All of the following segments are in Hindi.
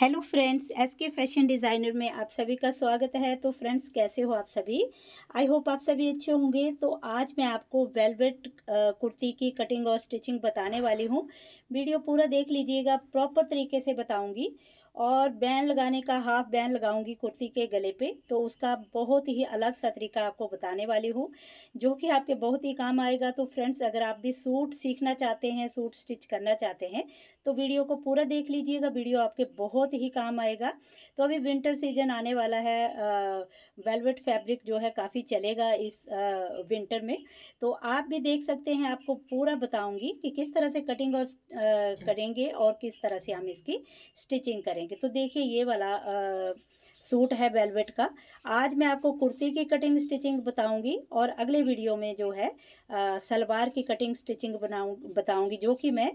hello friends S K fashion designer में आप सभी का स्वागत है तो फ्रेंड्स कैसे हो आप सभी आई होप आप सभी अच्छे होंगे तो आज मैं आपको वेलवेट कुर्ती की कटिंग और स्टिचिंग बताने वाली हूँ वीडियो पूरा देख लीजिएगा प्रॉपर तरीके से बताऊँगी और बैन लगाने का हाफ बैन लगाऊंगी कुर्ती के गले पे तो उसका बहुत ही अलग सा तरीका आपको बताने वाली हूँ जो कि आपके बहुत ही काम आएगा तो फ्रेंड्स अगर आप भी सूट सीखना चाहते हैं सूट स्टिच करना चाहते हैं तो वीडियो को पूरा देख लीजिएगा वीडियो आपके बहुत ही काम आएगा तो अभी विंटर सीजन आने वाला है वेलवेट फैब्रिक जो है काफ़ी चलेगा इस विंटर में तो आप भी देख सकते हैं आपको पूरा बताऊँगी कि किस तरह से कटिंग और करेंगे और किस तरह से हम इसकी स्टिचिंग करेंगे करेंगे तो देखिए ये वाला आ, सूट है वेलवेट का आज मैं आपको कुर्ती की कटिंग स्टिचिंग बताऊंगी और अगले वीडियो में जो है सलवार की कटिंग स्टिचिंग बनाऊ बताऊंगी जो कि मैं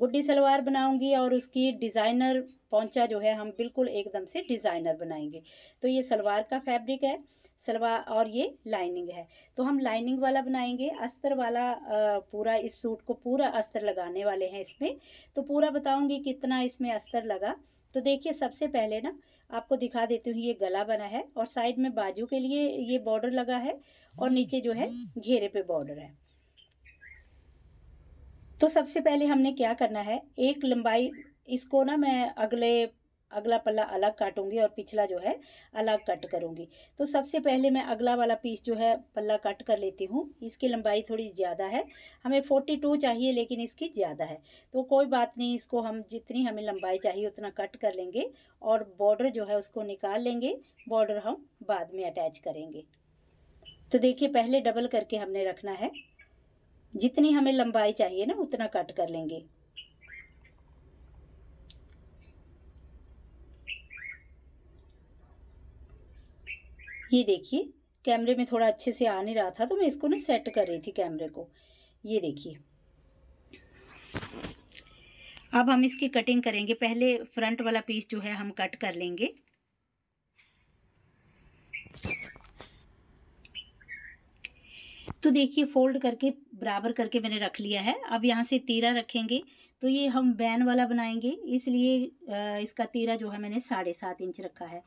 गुड्डी सलवार बनाऊंगी और उसकी डिज़ाइनर पहुंचा जो है हम बिल्कुल एकदम से डिज़ाइनर बनाएंगे तो ये सलवार का फैब्रिक है सलवार और ये लाइनिंग है तो हम लाइनिंग वाला बनाएंगे अस्तर वाला पूरा इस सूट को पूरा अस्तर लगाने वाले हैं इसमें तो पूरा बताऊंगी कितना इसमें अस्तर लगा तो देखिए सबसे पहले ना आपको दिखा देती हूँ ये गला बना है और साइड में बाजू के लिए ये बॉर्डर लगा है और नीचे जो है घेरे पे बॉर्डर है तो सबसे पहले हमने क्या करना है एक लंबाई इसको ना मैं अगले अगला पल्ला अलग काटूंगी और पिछला जो है अलग कट करूंगी तो सबसे पहले मैं अगला वाला पीस जो है पल्ला कट कर लेती हूँ इसकी लंबाई थोड़ी ज़्यादा है हमें फोर्टी टू चाहिए लेकिन इसकी ज़्यादा है तो कोई बात नहीं इसको हम जितनी हमें लंबाई चाहिए उतना कट कर लेंगे और बॉर्डर जो है उसको निकाल लेंगे बॉर्डर हम बाद में अटैच करेंगे तो देखिए पहले डबल करके हमने रखना है जितनी हमें लंबाई चाहिए ना उतना कट कर लेंगे ये देखिए कैमरे में थोड़ा अच्छे से आ नहीं रहा था तो मैं इसको ना सेट कर रही थी कैमरे को ये देखिए अब हम इसकी कटिंग करेंगे पहले फ्रंट वाला पीस जो है हम कट कर लेंगे तो देखिए फोल्ड करके बराबर करके मैंने रख लिया है अब यहाँ से तीरा रखेंगे तो ये हम बैन वाला बनाएंगे इसलिए इसका तीरा जो है मैंने साढ़े सात इंच रखा है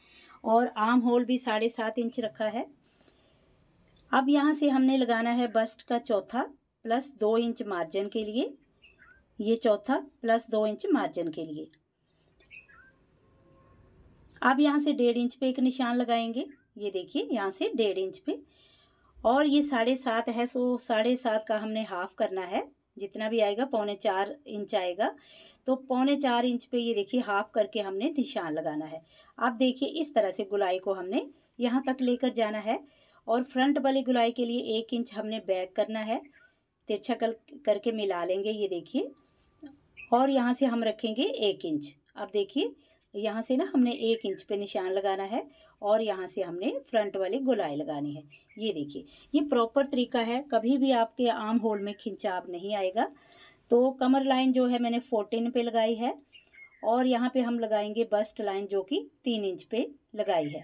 और आर्म होल भी साढ़े सात इंच रखा है अब यहाँ से हमने लगाना है बस्ट का चौथा प्लस दो इंच मार्जिन के लिए ये चौथा प्लस दो इंच मार्जिन के लिए अब यहाँ से डेढ़ इंच पे एक निशान लगाएंगे ये देखिए यहाँ से डेढ़ इंच पे और ये साढ़े सात है सो साढ़े सात का हमने हाफ करना है जितना भी आएगा पौने चार इंच आएगा तो पौने चार इंच पे ये देखिए हाफ करके हमने निशान लगाना है आप देखिए इस तरह से गुलाई को हमने यहाँ तक लेकर जाना है और फ्रंट वाली गुलाई के लिए एक इंच हमने बैक करना है तिरछा कर करके मिला लेंगे ये देखिए और यहाँ से हम रखेंगे एक इंच अब देखिए यहाँ से ना हमने एक इंच पे निशान लगाना है और यहाँ से हमने फ्रंट वाली गोलाई लगानी है ये देखिए ये प्रॉपर तरीका है कभी भी आपके आम होल में खिंचाव नहीं आएगा तो कमर लाइन जो है मैंने फोर्टीन पे लगाई है और यहाँ पे हम लगाएंगे बस्ट लाइन जो कि तीन इंच पे लगाई है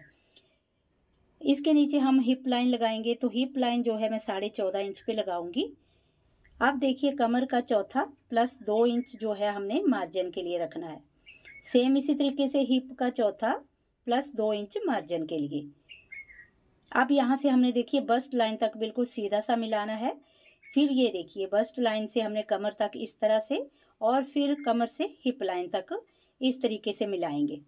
इसके नीचे हम हिप लाइन लगाएंगे तो हिप लाइन जो है मैं साढ़े चौदह इंच पे लगाऊंगी आप देखिए कमर का चौथा प्लस दो इंच जो है हमने मार्जिन के लिए रखना है सेम इसी तरीके से हिप का चौथा प्लस दो इंच मार्जिन के लिए अब यहाँ से हमने देखिए बस्ट लाइन तक बिल्कुल सीधा सा मिलाना है फिर ये देखिए बस्ट लाइन से हमने कमर तक इस तरह से और फिर कमर से हिप लाइन तक इस तरीके से मिलाएंगे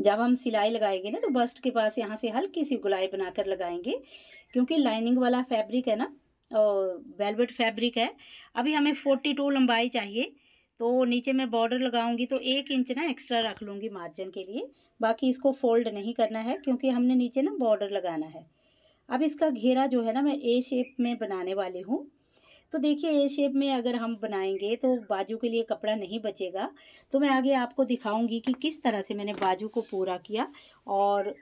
जब हम सिलाई लगाएंगे ना तो बस्ट के पास यहाँ से हल्की सी गुलाई बनाकर लगाएंगे क्योंकि लाइनिंग वाला फैब्रिक है ना तो वेलवेट फैब्रिक है अभी हमें फोर्टी टू लंबाई चाहिए तो नीचे मैं बॉर्डर लगाऊंगी तो एक इंच ना एक्स्ट्रा रख लूँगी मार्जिन के लिए बाकी इसको फोल्ड नहीं करना है क्योंकि हमने नीचे ना बॉर्डर लगाना है अब इसका घेरा जो है ना मैं ए शेप में बनाने वाली हूँ तो देखिए ए शेप में अगर हम बनाएंगे तो बाजू के लिए कपड़ा नहीं बचेगा तो मैं आगे आपको दिखाऊंगी कि किस तरह से मैंने बाजू को पूरा किया और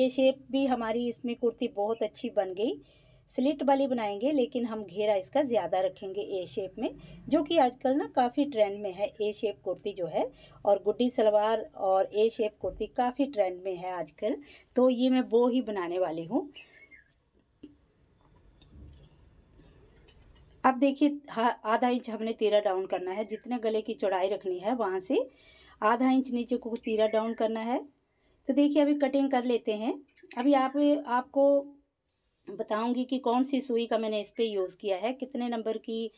ए शेप भी हमारी इसमें कुर्ती बहुत अच्छी बन गई स्लिट वाली बनाएंगे लेकिन हम घेरा इसका ज़्यादा रखेंगे ए शेप में जो कि आजकल ना काफ़ी ट्रेंड में है ए शेप कुर्ती जो है और गुड्डी सलवार और ए शेप कुर्ती काफ़ी ट्रेंड में है आजकल तो ये मैं वो ही बनाने वाली हूँ अब देखिए आधा इंच हमने तीरा डाउन करना है जितने गले की चौड़ाई रखनी है वहाँ से आधा इंच नीचे को तीरा डाउन करना है तो देखिए अभी कटिंग कर लेते हैं अभी आप आपको बताऊंगी कि कौन सी सुई का मैंने इस पर यूज़ किया है कितने नंबर की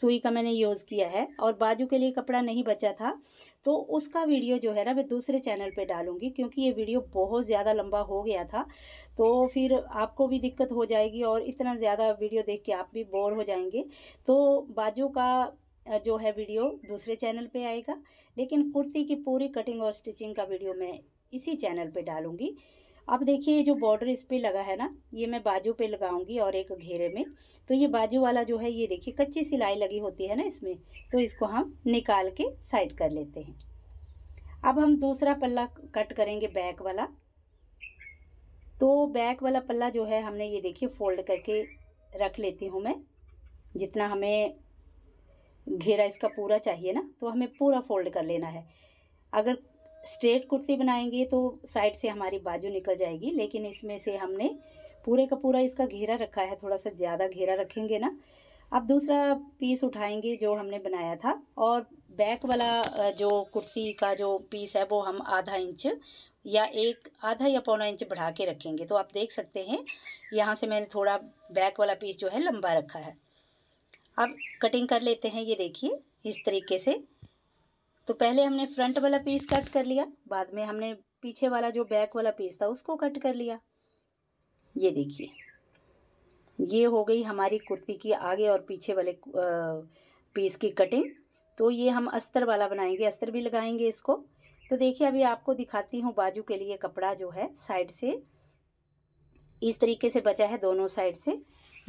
सुई का मैंने यूज़ किया है और बाजू के लिए कपड़ा नहीं बचा था तो उसका वीडियो जो है ना मैं दूसरे चैनल पे डालूंगी क्योंकि ये वीडियो बहुत ज़्यादा लंबा हो गया था तो फिर आपको भी दिक्कत हो जाएगी और इतना ज़्यादा वीडियो देख के आप भी बोर हो जाएंगे तो बाजू का जो है वीडियो दूसरे चैनल पर आएगा लेकिन कुर्ती की पूरी कटिंग और स्टिचिंग का वीडियो मैं इसी चैनल पर डालूँगी अब देखिए ये जो बॉर्डर इस पर लगा है ना ये मैं बाजू पे लगाऊंगी और एक घेरे में तो ये बाजू वाला जो है ये देखिए कच्ची सिलाई लगी होती है ना इसमें तो इसको हम निकाल के साइड कर लेते हैं अब हम दूसरा पल्ला कट करेंगे बैक वाला तो बैक वाला पल्ला जो है हमने ये देखिए फोल्ड करके रख लेती हूँ मैं जितना हमें घेरा इसका पूरा चाहिए ना तो हमें पूरा फोल्ड कर लेना है अगर स्ट्रेट कुर्सी बनाएंगे तो साइड से हमारी बाजू निकल जाएगी लेकिन इसमें से हमने पूरे का पूरा इसका घेरा रखा है थोड़ा सा ज़्यादा घेरा रखेंगे ना अब दूसरा पीस उठाएंगे जो हमने बनाया था और बैक वाला जो कुर्सी का जो पीस है वो हम आधा इंच या एक आधा या पौना इंच बढ़ा के रखेंगे तो आप देख सकते हैं यहाँ से मैंने थोड़ा बैक वाला पीस जो है लंबा रखा है अब कटिंग कर लेते हैं ये देखिए इस तरीके से तो पहले हमने फ्रंट वाला पीस कट कर लिया बाद में हमने पीछे वाला जो बैक वाला पीस था उसको कट कर लिया ये देखिए ये हो गई हमारी कुर्ती की आगे और पीछे वाले पीस की कटिंग तो ये हम अस्तर वाला बनाएंगे अस्तर भी लगाएंगे इसको तो देखिए अभी आपको दिखाती हूँ बाजू के लिए कपड़ा जो है साइड से इस तरीके से बचा है दोनों साइड से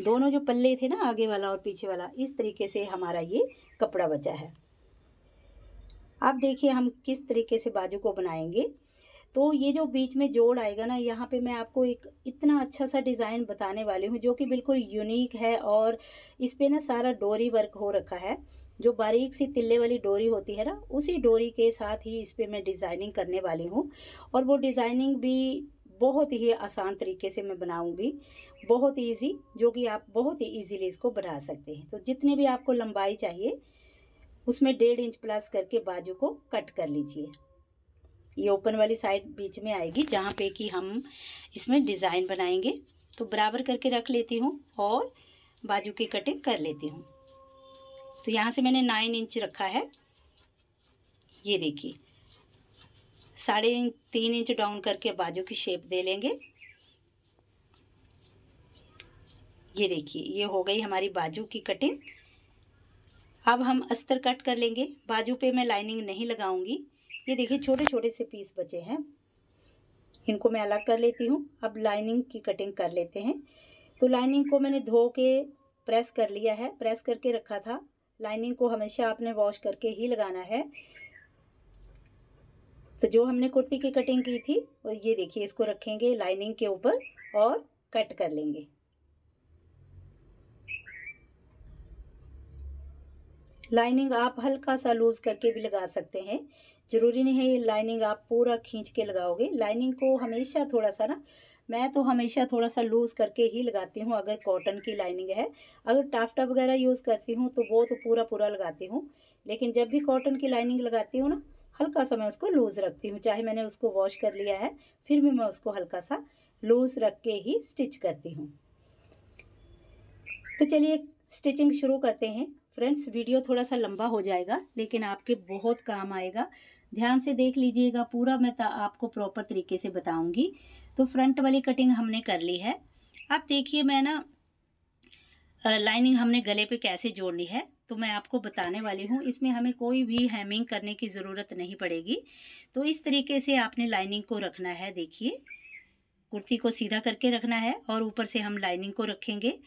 दोनों जो पल्ले थे ना आगे वाला और पीछे वाला इस तरीके से हमारा ये कपड़ा बचा है अब देखिए हम किस तरीके से बाजू को बनाएंगे तो ये जो बीच में जोड़ आएगा ना यहाँ पे मैं आपको एक इतना अच्छा सा डिज़ाइन बताने वाली हूँ जो कि बिल्कुल यूनिक है और इस पर ना सारा डोरी वर्क हो रखा है जो बारीक सी तिल्ले वाली डोरी होती है ना उसी डोरी के साथ ही इस पर मैं डिज़ाइनिंग करने वाली हूँ और वो डिज़ाइनिंग भी बहुत ही आसान तरीके से मैं बनाऊंगी बहुत ईजी जो कि आप बहुत ही ईजीली इसको बना सकते हैं तो जितनी भी आपको लंबाई चाहिए उसमें डेढ़ इंच प्लस करके बाजू को कट कर लीजिए ये ओपन वाली साइड बीच में आएगी जहाँ पे कि हम इसमें डिज़ाइन बनाएंगे तो बराबर करके रख लेती हूँ और बाजू की कटिंग कर लेती हूँ तो यहाँ से मैंने नाइन इंच रखा है ये देखिए साढ़े इंच तीन इंच डाउन करके बाजू की शेप दे लेंगे ये देखिए ये हो गई हमारी बाजू की कटिंग अब हम अस्तर कट कर लेंगे बाजू पे मैं लाइनिंग नहीं लगाऊंगी ये देखिए छोटे छोटे से पीस बचे हैं इनको मैं अलग कर लेती हूँ अब लाइनिंग की कटिंग कर लेते हैं तो लाइनिंग को मैंने धो के प्रेस कर लिया है प्रेस करके रखा था लाइनिंग को हमेशा आपने वॉश करके ही लगाना है तो जो हमने कुर्ती की कटिंग की थी और ये देखिए इसको रखेंगे लाइनिंग के ऊपर और कट कर लेंगे लाइनिंग आप हल्का सा लूज़ करके भी लगा सकते हैं ज़रूरी नहीं है ये लाइनिंग आप पूरा खींच के लगाओगे लाइनिंग को हमेशा थोड़ा सा ना मैं तो हमेशा थोड़ा सा लूज़ करके ही लगाती हूँ अगर कॉटन की लाइनिंग है अगर टाफ्टा वगैरह यूज़ करती हूँ तो वो तो पूरा पूरा लगाती हूँ लेकिन जब भी कॉटन की लाइनिंग लगाती हूँ ना हल्का सा मैं उसको लूज़ रखती हूँ चाहे मैंने उसको वॉश कर लिया है फिर भी मैं उसको हल्का सा लूज़ रख के ही स्टिच करती हूँ तो चलिए स्टिचिंग शुरू करते हैं फ्रेंड्स वीडियो थोड़ा सा लंबा हो जाएगा लेकिन आपके बहुत काम आएगा ध्यान से देख लीजिएगा पूरा मैं आपको प्रॉपर तरीके से बताऊंगी तो फ्रंट वाली कटिंग हमने कर ली है आप देखिए मैं ना लाइनिंग हमने गले पे कैसे जोड़नी है तो मैं आपको बताने वाली हूँ इसमें हमें कोई भी हैमिंग करने की ज़रूरत नहीं पड़ेगी तो इस तरीके से आपने लाइनिंग को रखना है देखिए कुर्ती को सीधा करके रखना है और ऊपर से हम लाइनिंग को रखेंगे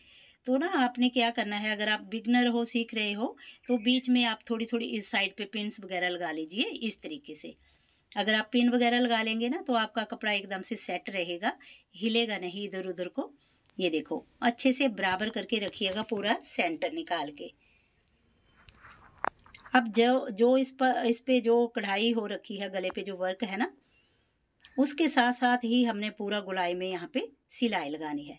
तो ना आपने क्या करना है अगर आप बिगनर हो सीख रहे हो तो बीच में आप थोड़ी थोड़ी इस साइड पे पिन वगैरह लगा लीजिए इस तरीके से अगर आप पिन वगैरह लगा लेंगे ना तो आपका कपड़ा एकदम से सेट रहेगा हिलेगा नहीं इधर उधर को ये देखो अच्छे से बराबर करके रखिएगा पूरा सेंटर निकाल के अब जो जो इस पर इस पे जो कढ़ाई हो रखी है गले पे जो वर्क है ना उसके साथ साथ ही हमने पूरा गुलाई में यहाँ पे सिलाई लगानी है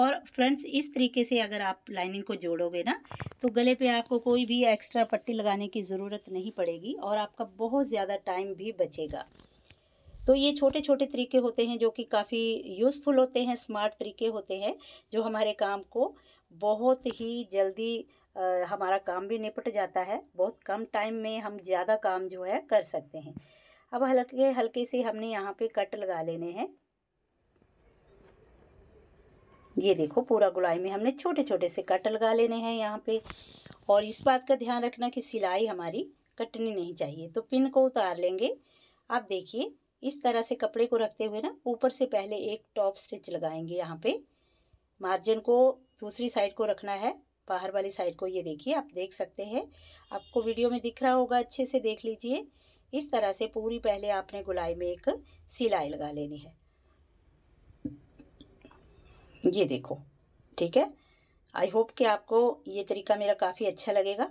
और फ्रेंड्स इस तरीके से अगर आप लाइनिंग को जोड़ोगे ना तो गले पे आपको कोई भी एक्स्ट्रा पट्टी लगाने की ज़रूरत नहीं पड़ेगी और आपका बहुत ज़्यादा टाइम भी बचेगा तो ये छोटे छोटे तरीके होते हैं जो कि काफ़ी यूज़फुल होते हैं स्मार्ट तरीके होते हैं जो हमारे काम को बहुत ही जल्दी आ, हमारा काम भी निपट जाता है बहुत कम टाइम में हम ज़्यादा काम जो है कर सकते हैं अब हल्के हल्के से हमने यहाँ पे कट लगा लेने हैं ये देखो पूरा गुलाई में हमने छोटे छोटे से कट लगा लेने हैं यहाँ पे और इस बात का ध्यान रखना कि सिलाई हमारी कटनी नहीं चाहिए तो पिन को उतार लेंगे आप देखिए इस तरह से कपड़े को रखते हुए ना ऊपर से पहले एक टॉप स्टिच लगाएंगे यहाँ पे मार्जिन को दूसरी साइड को रखना है बाहर वाली साइड को ये देखिए आप देख सकते हैं आपको वीडियो में दिख रहा होगा अच्छे से देख लीजिए इस तरह से पूरी पहले आपने गुलाई में एक सिलाई लगा लेनी है ये देखो ठीक है आई होप कि आपको ये तरीका मेरा काफ़ी अच्छा लगेगा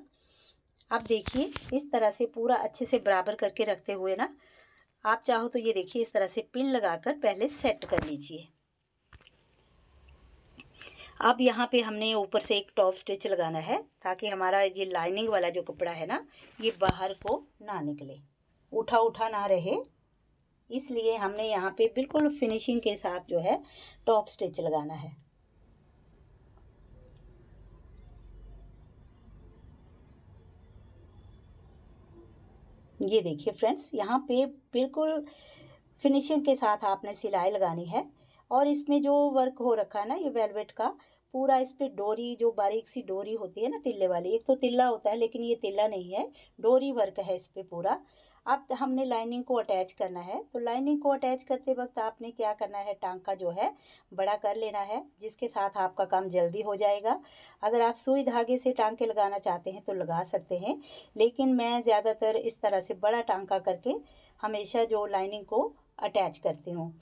आप देखिए इस तरह से पूरा अच्छे से बराबर करके रखते हुए ना आप चाहो तो ये देखिए इस तरह से पिन लगाकर पहले सेट कर लीजिए अब यहाँ पे हमने ऊपर से एक टॉप स्टिच लगाना है ताकि हमारा ये लाइनिंग वाला जो कपड़ा है ना ये बाहर को ना निकले उठा उठा ना रहे इसलिए हमने यहाँ पे बिल्कुल फिनिशिंग के साथ जो है टॉप स्टिच लगाना है ये देखिए फ्रेंड्स यहाँ पे बिल्कुल फिनिशिंग के साथ आपने सिलाई लगानी है और इसमें जो वर्क हो रखा है ना ये वेलवेट का पूरा इस पर डोरी जो बारीक सी डोरी होती है ना तिल्ले वाली एक तो तिल्ला होता है लेकिन ये तिल्ला नहीं है डोरी वर्क है इस पर पूरा अब हमने लाइनिंग को अटैच करना है तो लाइनिंग को अटैच करते वक्त आपने क्या करना है टांग का जो है बड़ा कर लेना है जिसके साथ आपका काम जल्दी हो जाएगा अगर आप सुई धागे से टांके लगाना चाहते हैं तो लगा सकते हैं लेकिन मैं ज़्यादातर इस तरह से बड़ा टांका करके हमेशा जो लाइनिंग को अटैच करती हूँ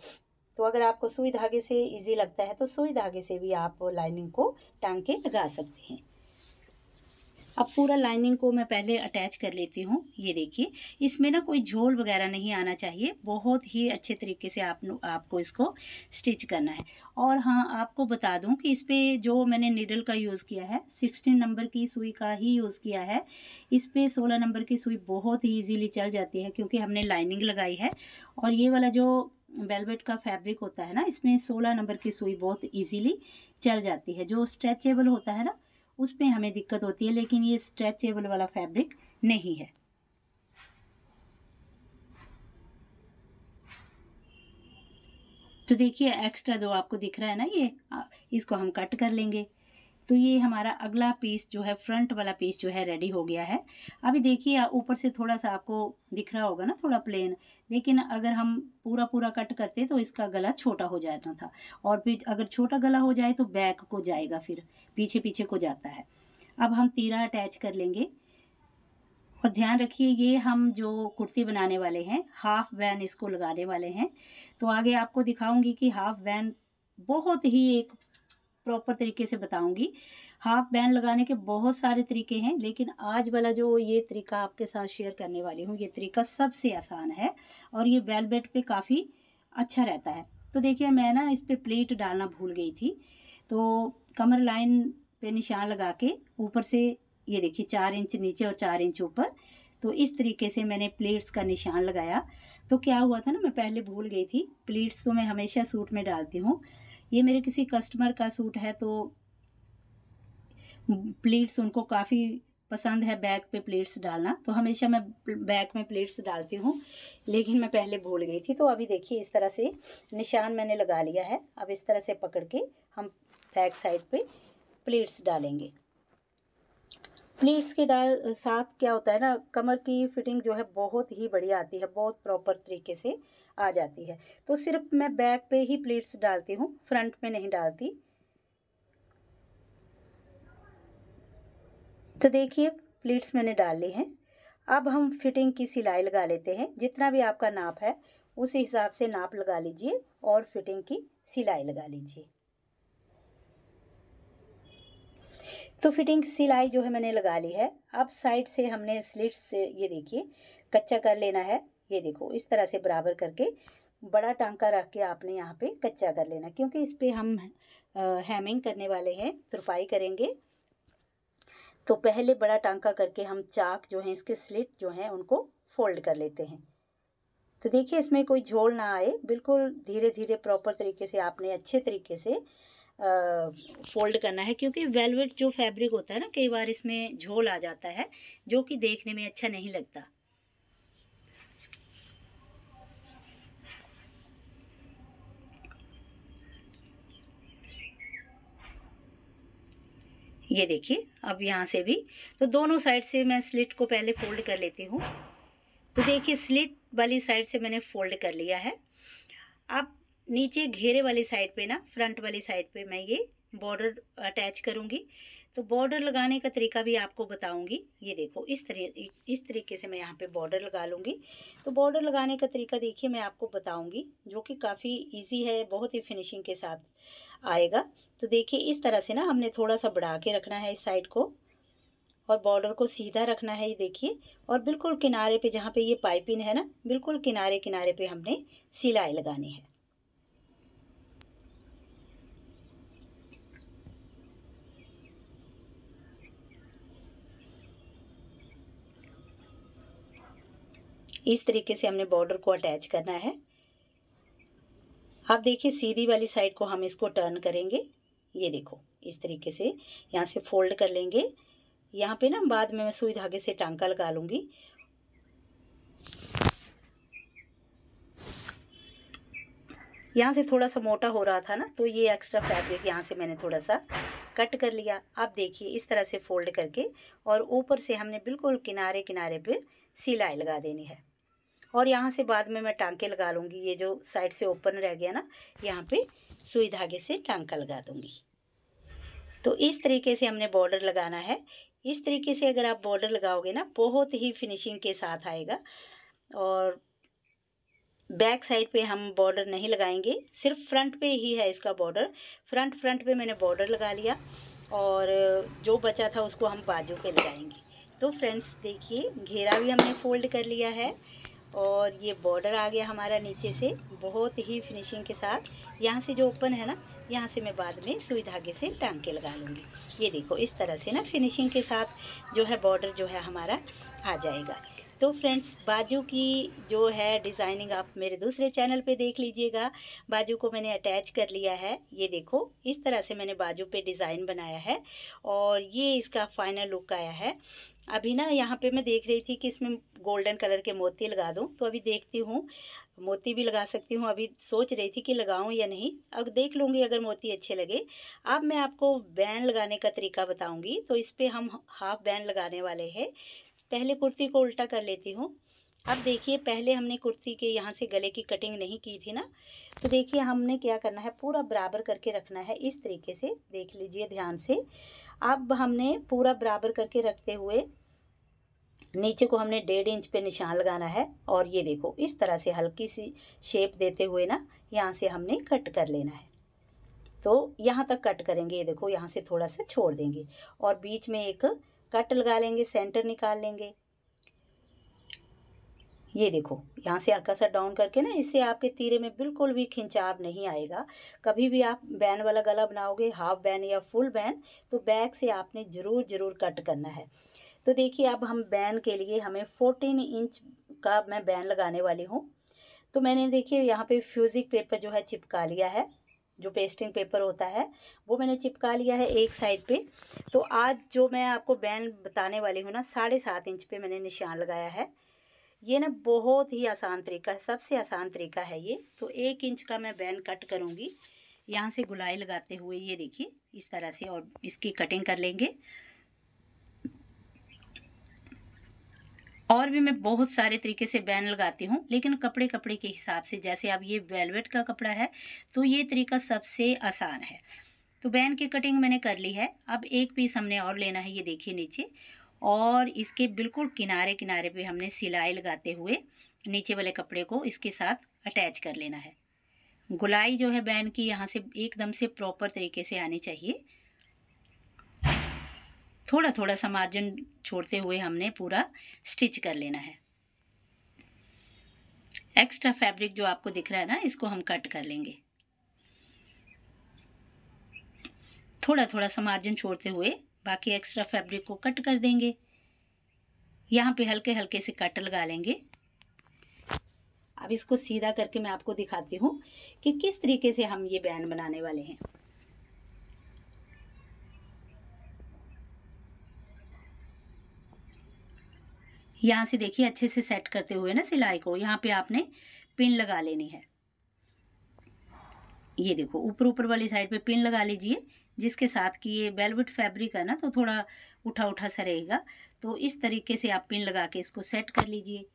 तो अगर आपको सुई धागे से ईजी लगता है तो सुई धागे से भी आप लाइनिंग को टांके लगा सकते हैं अब पूरा लाइनिंग को मैं पहले अटैच कर लेती हूँ ये देखिए इसमें ना कोई झोल वगैरह नहीं आना चाहिए बहुत ही अच्छे तरीके से आप आपको इसको स्टिच करना है और हाँ आपको बता दूँ कि इस पर जो मैंने नीडल का यूज़ किया है सिक्सटीन नंबर की सुई का ही यूज़ किया है इस पर सोलह नंबर की सुई बहुत ही ईजीली चल जाती है क्योंकि हमने लाइनिंग लगाई है और ये वाला जो वेलवेट का फैब्रिक होता है ना इसमें सोलह नंबर की सुई बहुत इजीली चल जाती है जो स्ट्रेचेबल होता है ना उसमें हमें दिक्कत होती है लेकिन ये स्ट्रेचेबल वाला फैब्रिक नहीं है तो देखिए एक्स्ट्रा जो आपको दिख रहा है ना ये इसको हम कट कर लेंगे तो ये हमारा अगला पीस जो है फ्रंट वाला पीस जो है रेडी हो गया है अभी देखिए ऊपर से थोड़ा सा आपको दिख रहा होगा ना थोड़ा प्लेन लेकिन अगर हम पूरा पूरा कट करते तो इसका गला छोटा हो जाता था और फिर अगर छोटा गला हो जाए तो बैक को जाएगा फिर पीछे पीछे को जाता है अब हम तीरा अटैच कर लेंगे और ध्यान रखिए ये हम जो कुर्ती बनाने वाले हैं हाफ वैन इसको लगाने वाले हैं तो आगे आपको दिखाऊंगी कि हाफ वैन बहुत ही एक प्रॉपर तरीके से बताऊंगी हाफ बैंड लगाने के बहुत सारे तरीके हैं लेकिन आज वाला जो ये तरीका आपके साथ शेयर करने वाली हूँ ये तरीका सबसे आसान है और ये वेलवेट पे काफ़ी अच्छा रहता है तो देखिए मैं ना इस पे प्लेट डालना भूल गई थी तो कमर लाइन पे निशान लगा के ऊपर से ये देखिए चार इंच नीचे और चार इंच ऊपर तो इस तरीके से मैंने प्लेट्स का निशान लगाया तो क्या हुआ था ना मैं पहले भूल गई थी प्लेट्स तो मैं हमेशा सूट में डालती हूँ ये मेरे किसी कस्टमर का सूट है तो प्लेट्स उनको काफ़ी पसंद है बैग पे प्लेट्स डालना तो हमेशा मैं बैग में प्लेट्स डालती हूँ लेकिन मैं पहले भूल गई थी तो अभी देखिए इस तरह से निशान मैंने लगा लिया है अब इस तरह से पकड़ के हम बैक साइड पे प्लेट्स डालेंगे प्लीट्स के डाल साथ क्या होता है ना कमर की फिटिंग जो है बहुत ही बढ़िया आती है बहुत प्रॉपर तरीके से आ जाती है तो सिर्फ मैं बैक पे ही प्लीट्स डालती हूँ फ्रंट में नहीं डालती तो देखिए प्लीट्स मैंने डाल ली हैं अब हम फिटिंग की सिलाई लगा लेते हैं जितना भी आपका नाप है उस हिसाब से नाप लगा लीजिए और फिटिंग की सिलाई लगा लीजिए तो फिटिंग सिलाई जो है मैंने लगा ली है अब साइड से हमने स्लिट्स से ये देखिए कच्चा कर लेना है ये देखो इस तरह से बराबर करके बड़ा टांका रख के आपने यहाँ पे कच्चा कर लेना क्योंकि इस पर हम हैमिंग करने वाले हैं तुरपाई करेंगे तो पहले बड़ा टांका करके हम चाक जो है इसके स्लिट जो हैं उनको फोल्ड कर लेते हैं तो देखिए इसमें कोई झोल ना आए बिल्कुल धीरे धीरे प्रॉपर तरीके से आपने अच्छे तरीके से फोल्ड करना है क्योंकि वेलवेट जो फैब्रिक होता है ना कई बार इसमें झोल आ जाता है जो कि देखने में अच्छा नहीं लगता ये देखिए अब यहाँ से भी तो दोनों साइड से मैं स्लिट को पहले फोल्ड कर लेती हूँ तो देखिए स्लिट वाली साइड से मैंने फोल्ड कर लिया है अब नीचे घेरे वाली साइड पे ना फ्रंट वाली साइड पे मैं ये बॉर्डर अटैच करूँगी तो बॉर्डर लगाने का तरीका भी आपको बताऊँगी ये देखो इस तरी इस तरीके से मैं यहाँ पे बॉर्डर लगा लूँगी तो बॉर्डर लगाने का तरीका देखिए मैं आपको बताऊँगी जो कि काफ़ी इजी है बहुत ही फिनिशिंग के साथ आएगा तो देखिए इस तरह से ना हमने थोड़ा सा बढ़ा के रखना है इस साइड को और बॉर्डर को सीधा रखना है ये देखिए और बिल्कुल किनारे पर जहाँ पर ये पाइपिंग है ना बिल्कुल किनारे किनारे पर हमने सिलाई लगानी है इस तरीके से हमने बॉर्डर को अटैच करना है आप देखिए सीधी वाली साइड को हम इसको टर्न करेंगे ये देखो इस तरीके से यहाँ से फोल्ड कर लेंगे यहाँ पे ना बाद में मैं सुई धागे से टांका लगा लूँगी यहाँ से थोड़ा सा मोटा हो रहा था ना तो ये एक्स्ट्रा फैब्रिक यहाँ से मैंने थोड़ा सा कट कर लिया आप देखिए इस तरह से फोल्ड करके और ऊपर से हमने बिल्कुल किनारे किनारे पर सिलाई लगा देनी है और यहाँ से बाद में मैं टांके लगा लूँगी ये जो साइड से ओपन रह गया ना यहाँ पे सुई धागे से टांका लगा दूँगी तो इस तरीके से हमने बॉर्डर लगाना है इस तरीके से अगर आप बॉर्डर लगाओगे ना बहुत ही फिनिशिंग के साथ आएगा और बैक साइड पे हम बॉर्डर नहीं लगाएंगे सिर्फ फ्रंट पे ही है इसका बॉर्डर फ्रंट फ्रंट पे मैंने बॉर्डर लगा लिया और जो बचा था उसको हम बाजू पे लगाएंगे तो फ्रेंड्स देखिए घेरा भी हमने फोल्ड कर लिया है और ये बॉर्डर आ गया हमारा नीचे से बहुत ही फिनिशिंग के साथ यहाँ से जो ओपन है ना यहाँ से मैं बाद में सुई धागे से टांग के लगा लूँगी ये देखो इस तरह से ना फिनिशिंग के साथ जो है बॉर्डर जो है हमारा आ जाएगा तो फ्रेंड्स बाजू की जो है डिज़ाइनिंग आप मेरे दूसरे चैनल पे देख लीजिएगा बाजू को मैंने अटैच कर लिया है ये देखो इस तरह से मैंने बाजू पे डिज़ाइन बनाया है और ये इसका फाइनल लुक आया है अभी ना यहाँ पे मैं देख रही थी कि इसमें गोल्डन कलर के मोती लगा दूँ तो अभी देखती हूँ मोती भी लगा सकती हूँ अभी सोच रही थी कि लगाऊँ या नहीं अब देख लूँगी अगर मोती अच्छे लगे अब मैं आपको बैन लगाने का तरीका बताऊँगी तो इस पर हम हाफ बैन लगाने वाले हैं पहले कुर्ती को उल्टा कर लेती हूँ अब देखिए पहले हमने कुर्ती के यहाँ से गले की कटिंग नहीं की थी ना तो देखिए हमने क्या करना है पूरा बराबर करके रखना है इस तरीके से देख लीजिए ध्यान से अब हमने पूरा बराबर करके रखते हुए नीचे को हमने डेढ़ इंच पे निशान लगाना है और ये देखो इस तरह से हल्की सी शेप देते हुए ना यहाँ से हमने कट कर लेना है तो यहाँ तक कट करेंगे ये देखो यहाँ से थोड़ा सा छोड़ देंगे और बीच में एक कट लगा लेंगे सेंटर निकाल लेंगे ये देखो यहाँ से हल्का सा डाउन करके ना इससे आपके तीरे में बिल्कुल भी खिंचाव नहीं आएगा कभी भी आप बैन वाला गला बनाओगे हाफ बैन या फुल बैन तो बैक से आपने ज़रूर ज़रूर कट करना है तो देखिए अब हम बैन के लिए हमें फोर्टीन इंच का मैं बैन लगाने वाली हूँ तो मैंने देखिए यहाँ पे फ्यूजिक पेपर जो है चिपका लिया है जो पेस्टिंग पेपर होता है वो मैंने चिपका लिया है एक साइड पे तो आज जो मैं आपको बैन बताने वाली हूँ ना साढ़े सात इंच पे मैंने निशान लगाया है ये ना बहुत ही आसान तरीका है सबसे आसान तरीका है ये तो एक इंच का मैं बैन कट करूँगी यहाँ से गुलाई लगाते हुए ये देखिए इस तरह से और इसकी कटिंग कर लेंगे और भी मैं बहुत सारे तरीके से बैन लगाती हूँ लेकिन कपड़े कपड़े के हिसाब से जैसे अब ये वेलवेट का कपड़ा है तो ये तरीका सबसे आसान है तो बैन की कटिंग मैंने कर ली है अब एक पीस हमने और लेना है ये देखिए नीचे और इसके बिल्कुल किनारे किनारे पे हमने सिलाई लगाते हुए नीचे वाले कपड़े को इसके साथ अटैच कर लेना है गुलाई जो है बैन की यहाँ से एकदम से प्रॉपर तरीके से आनी चाहिए थोड़ा थोड़ा सा मार्जिन छोड़ते हुए हमने पूरा स्टिच कर लेना है एक्स्ट्रा फैब्रिक जो आपको दिख रहा है ना इसको हम कट कर लेंगे थोड़ा थोड़ा सा मार्जिन छोड़ते हुए बाकी एक्स्ट्रा फैब्रिक को कट कर देंगे यहाँ पे हल्के हल्के से कट लगा लेंगे अब इसको सीधा करके मैं आपको दिखाती हूँ कि किस तरीके से हम ये बैन बनाने वाले हैं यहाँ से देखिए अच्छे से सेट करते हुए ना सिलाई को यहाँ पे आपने पिन लगा लेनी है ये देखो ऊपर ऊपर वाली साइड पे पिन लगा लीजिए जिसके साथ कि ये वेलवेट फैब्रिक है ना तो थोड़ा उठा उठा सा रहेगा तो इस तरीके से आप पिन लगा के इसको सेट कर लीजिए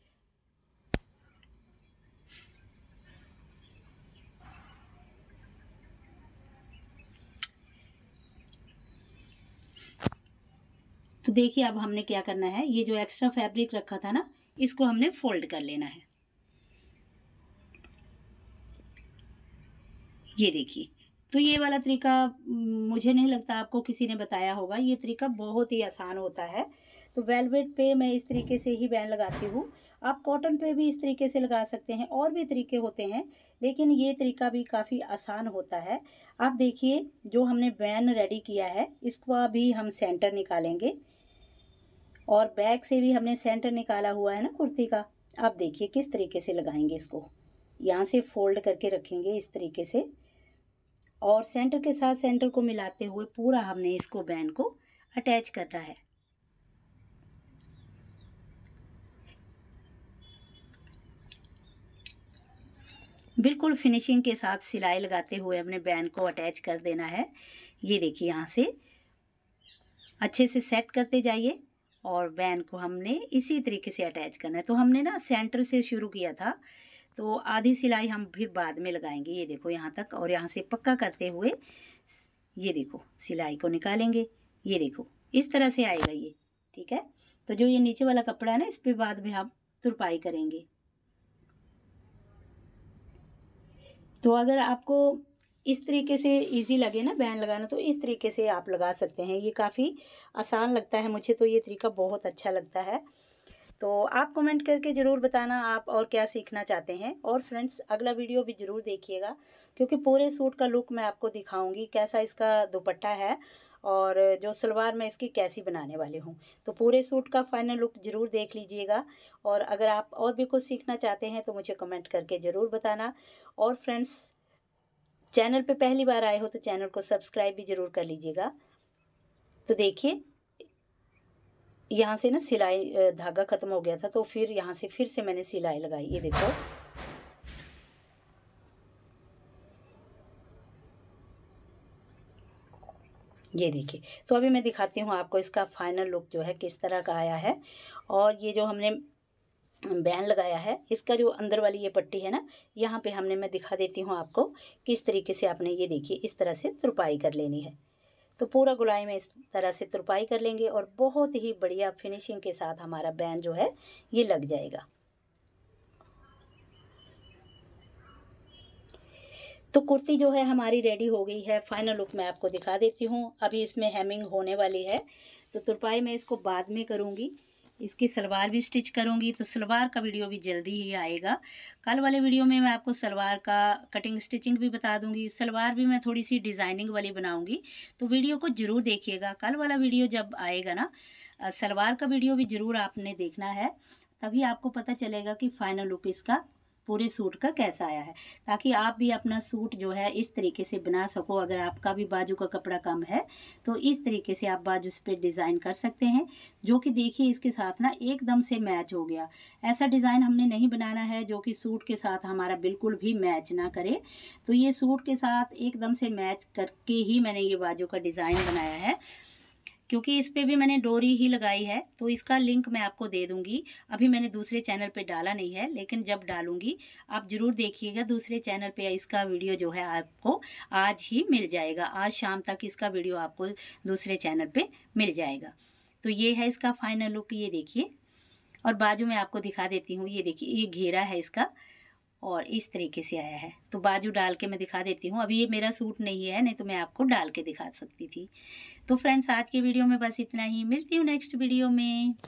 तो देखिए अब हमने क्या करना है ये जो एक्स्ट्रा फैब्रिक रखा था ना इसको हमने फोल्ड कर लेना है ये देखिए तो ये वाला तरीका मुझे नहीं लगता आपको किसी ने बताया होगा ये तरीका बहुत ही आसान होता है तो वेलवेट पे मैं इस तरीके से ही बैन लगाती हूँ आप कॉटन पे भी इस तरीके से लगा सकते हैं और भी तरीके होते हैं लेकिन ये तरीका भी काफ़ी आसान होता है आप देखिए जो हमने बैन रेडी किया है इसको अभी हम सेंटर निकालेंगे और बैक से भी हमने सेंटर निकाला हुआ है ना कुर्ती का आप देखिए किस तरीके से लगाएंगे इसको यहाँ से फोल्ड करके रखेंगे इस तरीके से और सेंटर के साथ सेंटर को मिलाते हुए पूरा हमने इसको बैन को अटैच करना है बिल्कुल फिनिशिंग के साथ सिलाई लगाते हुए हमने बैन को अटैच कर देना है ये देखिए यहाँ से अच्छे से सेट करते जाइए और वैन को हमने इसी तरीके से अटैच करना है तो हमने ना सेंटर से शुरू किया था तो आधी सिलाई हम फिर बाद में लगाएंगे ये देखो यहाँ तक और यहाँ से पक्का करते हुए ये देखो सिलाई को निकालेंगे ये देखो इस तरह से आएगा ये ठीक है तो जो ये नीचे वाला कपड़ा है ना इस पर बाद में हम तुरपाई करेंगे तो अगर आपको इस तरीके से इजी लगे ना बैन लगाना तो इस तरीके से आप लगा सकते हैं ये काफ़ी आसान लगता है मुझे तो ये तरीका बहुत अच्छा लगता है तो आप कमेंट करके ज़रूर बताना आप और क्या सीखना चाहते हैं और फ्रेंड्स अगला वीडियो भी ज़रूर देखिएगा क्योंकि पूरे सूट का लुक मैं आपको दिखाऊंगी कैसा इसका दुपट्टा है और जो सलवार मैं इसकी कैसी बनाने वाली हूँ तो पूरे सूट का फाइनल लुक ज़रूर देख लीजिएगा और अगर आप और भी कुछ सीखना चाहते हैं तो मुझे कमेंट करके ज़रूर बताना और फ्रेंड्स चैनल पे पहली बार आए हो तो चैनल को सब्सक्राइब भी ज़रूर कर लीजिएगा तो देखिए यहाँ से ना सिलाई धागा ख़त्म हो गया था तो फिर यहाँ से फिर से मैंने सिलाई लगाई ये देखो ये देखिए तो अभी मैं दिखाती हूँ आपको इसका फाइनल लुक जो है किस तरह का आया है और ये जो हमने बैन लगाया है इसका जो अंदर वाली ये पट्टी है ना यहाँ पे हमने मैं दिखा देती हूँ आपको किस तरीके से आपने ये देखिए इस तरह से तुरपाई कर लेनी है तो पूरा गुलाई में इस तरह से तुरपाई कर लेंगे और बहुत ही बढ़िया फिनिशिंग के साथ हमारा बैन जो है ये लग जाएगा तो कुर्ती जो है हमारी रेडी हो गई है फाइनल लुक मैं आपको दिखा देती हूँ अभी इसमें हेमिंग होने वाली है तो तुरपाई मैं इसको बाद में करूँगी इसकी सलवार भी स्टिच करूँगी तो सलवार का वीडियो भी जल्दी ही आएगा कल वाले वीडियो में मैं आपको सलवार का कटिंग स्टिचिंग भी बता दूँगी सलवार भी मैं थोड़ी सी डिज़ाइनिंग वाली बनाऊँगी तो वीडियो को ज़रूर देखिएगा कल वाला वीडियो जब आएगा ना सलवार का वीडियो भी ज़रूर आपने देखना है तभी आपको पता चलेगा कि फ़ाइनल लुक इसका पूरे सूट का कैसा आया है ताकि आप भी अपना सूट जो है इस तरीके से बना सको अगर आपका भी बाजू का कपड़ा कम है तो इस तरीके से आप बाजू पे डिज़ाइन कर सकते हैं जो कि देखिए इसके साथ ना एकदम से मैच हो गया ऐसा डिज़ाइन हमने नहीं बनाना है जो कि सूट के साथ हमारा बिल्कुल भी मैच ना करे तो ये सूट के साथ एकदम से मैच करके ही मैंने ये बाजू का डिज़ाइन बनाया है क्योंकि इस पर भी मैंने डोरी ही लगाई है तो इसका लिंक मैं आपको दे दूंगी अभी मैंने दूसरे चैनल पे डाला नहीं है लेकिन जब डालूंगी आप ज़रूर देखिएगा दूसरे चैनल पे इसका वीडियो जो है आपको आज ही मिल जाएगा आज शाम तक इसका वीडियो आपको दूसरे चैनल पर मिल जाएगा तो ये है इसका फाइनल लुक ये देखिए और बाजू में आपको दिखा देती हूँ ये देखिए ये घेरा है इसका और इस तरीके से आया है तो बाजू डाल के मैं दिखा देती हूँ अभी ये मेरा सूट नहीं है नहीं तो मैं आपको डाल के दिखा सकती थी तो फ्रेंड्स आज के वीडियो में बस इतना ही मिलती हूँ नेक्स्ट वीडियो में